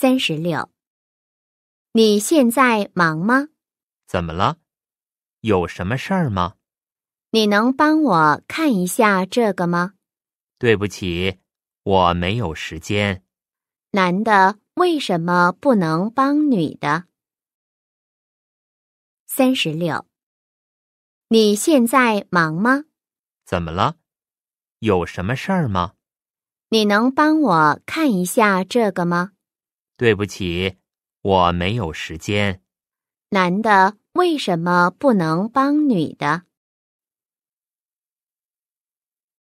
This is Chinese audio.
三十六，你现在忙吗？怎么了？有什么事儿吗？你能帮我看一下这个吗？对不起，我没有时间。男的为什么不能帮女的？三十六，你现在忙吗？怎么了？有什么事儿吗？你能帮我看一下这个吗？对不起，我没有时间。男的为什么不能帮女的？